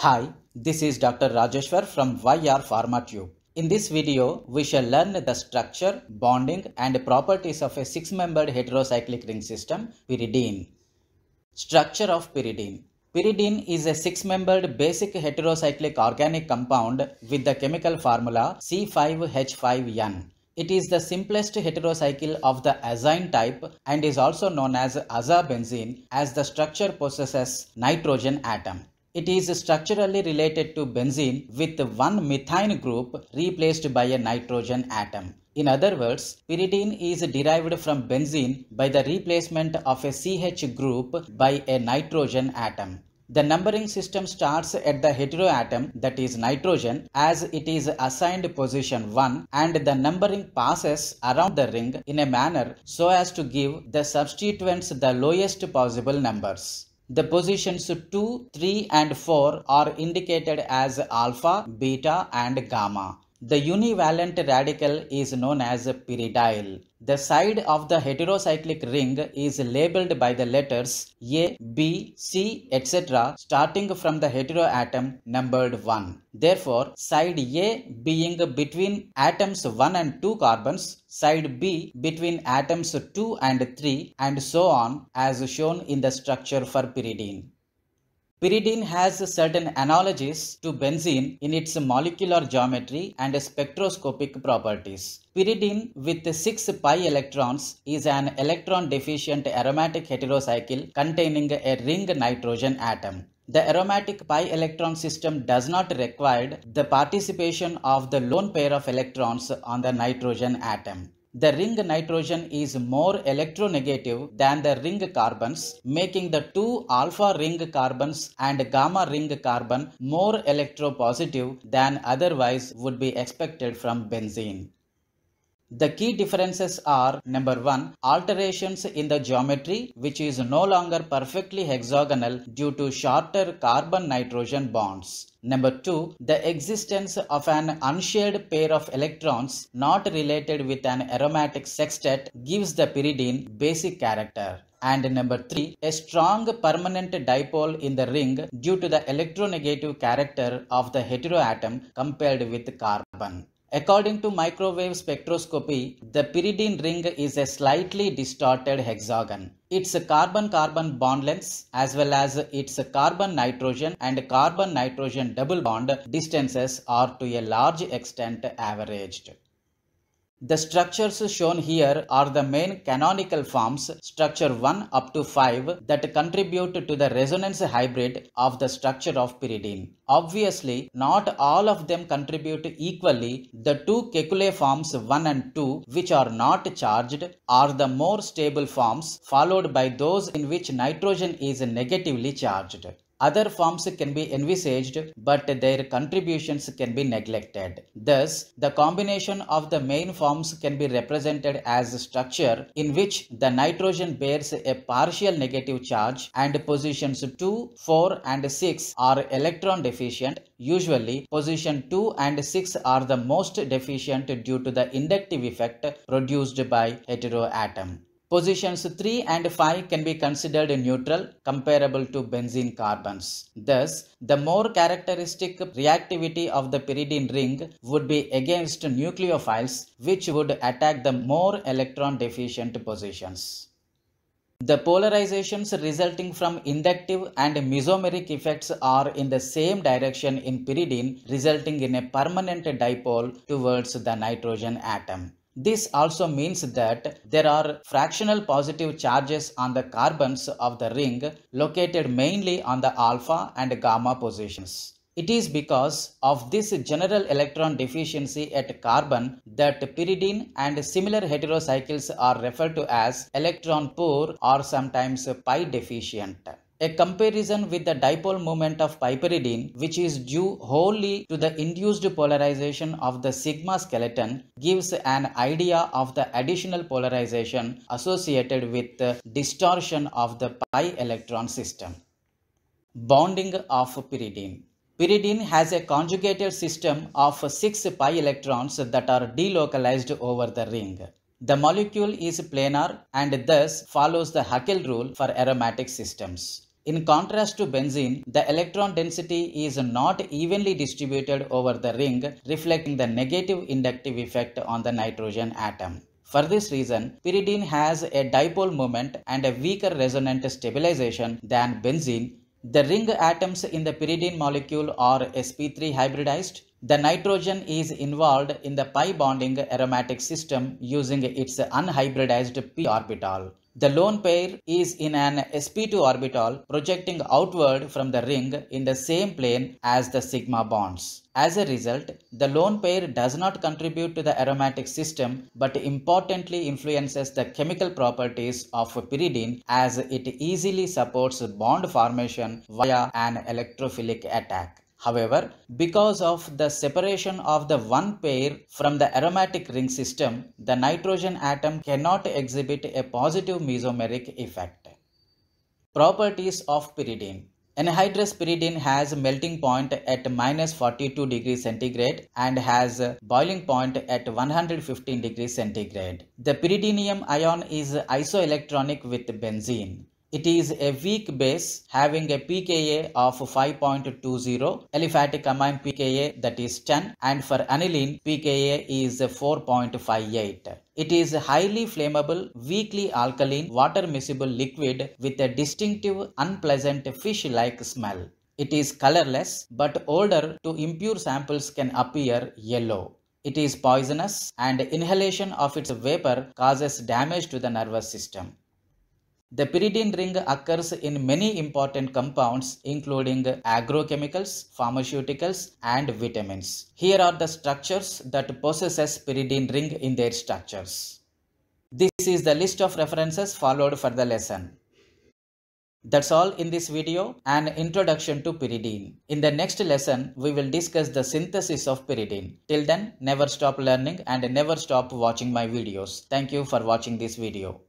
Hi, this is Dr. Rajeshwar from YR PharmaTube. In this video, we shall learn the structure, bonding and properties of a 6-membered heterocyclic ring system, pyridine. Structure of pyridine Pyridine is a 6-membered basic heterocyclic organic compound with the chemical formula C5H5N. It is the simplest heterocycle of the azine type and is also known as azabenzene as the structure possesses nitrogen atom. It is structurally related to benzene with one methane group replaced by a nitrogen atom. In other words, pyridine is derived from benzene by the replacement of a CH group by a nitrogen atom. The numbering system starts at the heteroatom that is nitrogen as it is assigned position 1 and the numbering passes around the ring in a manner so as to give the substituents the lowest possible numbers. The positions 2, 3 and 4 are indicated as alpha, beta and gamma. The univalent radical is known as pyridyl. The side of the heterocyclic ring is labeled by the letters A, B, C, etc. starting from the heteroatom numbered 1. Therefore, side A being between atoms 1 and 2 carbons, side B between atoms 2 and 3 and so on as shown in the structure for pyridine. Pyridine has certain analogies to benzene in its molecular geometry and spectroscopic properties. Pyridine with 6 pi electrons is an electron deficient aromatic heterocycle containing a ring nitrogen atom. The aromatic pi electron system does not require the participation of the lone pair of electrons on the nitrogen atom. The ring nitrogen is more electronegative than the ring carbons, making the two alpha ring carbons and gamma ring carbon more electropositive than otherwise would be expected from benzene. The key differences are number 1 alterations in the geometry which is no longer perfectly hexagonal due to shorter carbon nitrogen bonds. Number 2 the existence of an unshared pair of electrons not related with an aromatic sextet gives the pyridine basic character. And number 3 a strong permanent dipole in the ring due to the electronegative character of the heteroatom compared with carbon. According to microwave spectroscopy, the pyridine ring is a slightly distorted hexagon. Its carbon-carbon bond lengths as well as its carbon-nitrogen and carbon-nitrogen double bond distances are to a large extent averaged. The structures shown here are the main canonical forms structure 1 up to 5 that contribute to the resonance hybrid of the structure of pyridine. Obviously, not all of them contribute equally. The two Kekulé forms 1 and 2 which are not charged are the more stable forms followed by those in which nitrogen is negatively charged. Other forms can be envisaged, but their contributions can be neglected. Thus, the combination of the main forms can be represented as a structure in which the nitrogen bears a partial negative charge and positions 2, 4 and 6 are electron deficient. Usually, position 2 and 6 are the most deficient due to the inductive effect produced by heteroatom. Positions 3 and 5 can be considered neutral comparable to benzene carbons. Thus, the more characteristic reactivity of the pyridine ring would be against nucleophiles which would attack the more electron deficient positions. The polarizations resulting from inductive and mesomeric effects are in the same direction in pyridine resulting in a permanent dipole towards the nitrogen atom. This also means that there are fractional positive charges on the carbons of the ring located mainly on the alpha and gamma positions. It is because of this general electron deficiency at carbon that pyridine and similar heterocycles are referred to as electron poor or sometimes pi deficient a comparison with the dipole moment of piperidine, which is due wholly to the induced polarization of the sigma skeleton, gives an idea of the additional polarization associated with the distortion of the pi electron system. Bonding of pyridine. Pyridine has a conjugated system of six pi electrons that are delocalized over the ring. The molecule is planar and thus follows the Huckel rule for aromatic systems. In contrast to benzene, the electron density is not evenly distributed over the ring, reflecting the negative inductive effect on the nitrogen atom. For this reason, pyridine has a dipole moment and a weaker resonant stabilization than benzene, the ring atoms in the pyridine molecule are sp3 hybridized. The nitrogen is involved in the pi bonding aromatic system using its unhybridized p orbital. The lone pair is in an sp2 orbital projecting outward from the ring in the same plane as the sigma bonds. As a result, the lone pair does not contribute to the aromatic system but importantly influences the chemical properties of pyridine as it easily supports bond formation via an electrophilic attack. However, because of the separation of the one pair from the aromatic ring system, the nitrogen atom cannot exhibit a positive mesomeric effect. Properties of pyridine Anhydrous pyridine has melting point at minus 42 degrees centigrade and has boiling point at 115 degrees centigrade. The pyridinium ion is isoelectronic with benzene. It is a weak base having a pKa of 5.20, aliphatic amine pKa that is 10 and for aniline pKa is 4.58. It is a highly flammable, weakly alkaline, water-miscible liquid with a distinctive unpleasant fish-like smell. It is colorless but older to impure samples can appear yellow. It is poisonous and inhalation of its vapor causes damage to the nervous system. The pyridine ring occurs in many important compounds including agrochemicals, pharmaceuticals and vitamins. Here are the structures that possesses pyridine ring in their structures. This is the list of references followed for the lesson. That's all in this video an introduction to pyridine. In the next lesson, we will discuss the synthesis of pyridine. Till then, never stop learning and never stop watching my videos. Thank you for watching this video.